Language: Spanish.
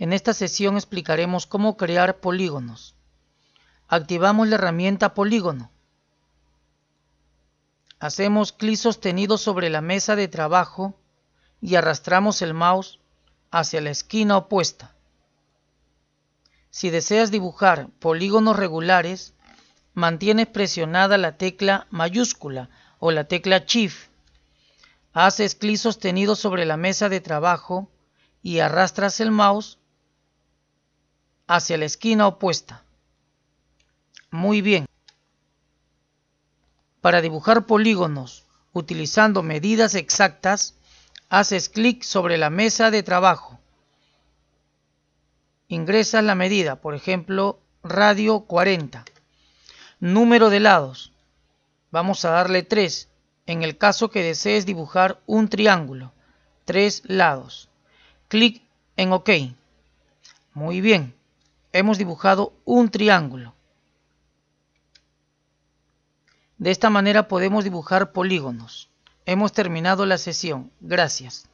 En esta sesión explicaremos cómo crear polígonos. Activamos la herramienta polígono. Hacemos clic sostenido sobre la mesa de trabajo y arrastramos el mouse hacia la esquina opuesta. Si deseas dibujar polígonos regulares, mantienes presionada la tecla mayúscula o la tecla Shift. Haces clic sostenido sobre la mesa de trabajo y arrastras el mouse hacia la esquina opuesta. Muy bien. Para dibujar polígonos utilizando medidas exactas, haces clic sobre la mesa de trabajo. Ingresas la medida, por ejemplo, radio 40. Número de lados. Vamos a darle 3, en el caso que desees dibujar un triángulo. 3 lados. Clic en OK. Muy bien hemos dibujado un triángulo. De esta manera podemos dibujar polígonos. Hemos terminado la sesión. Gracias.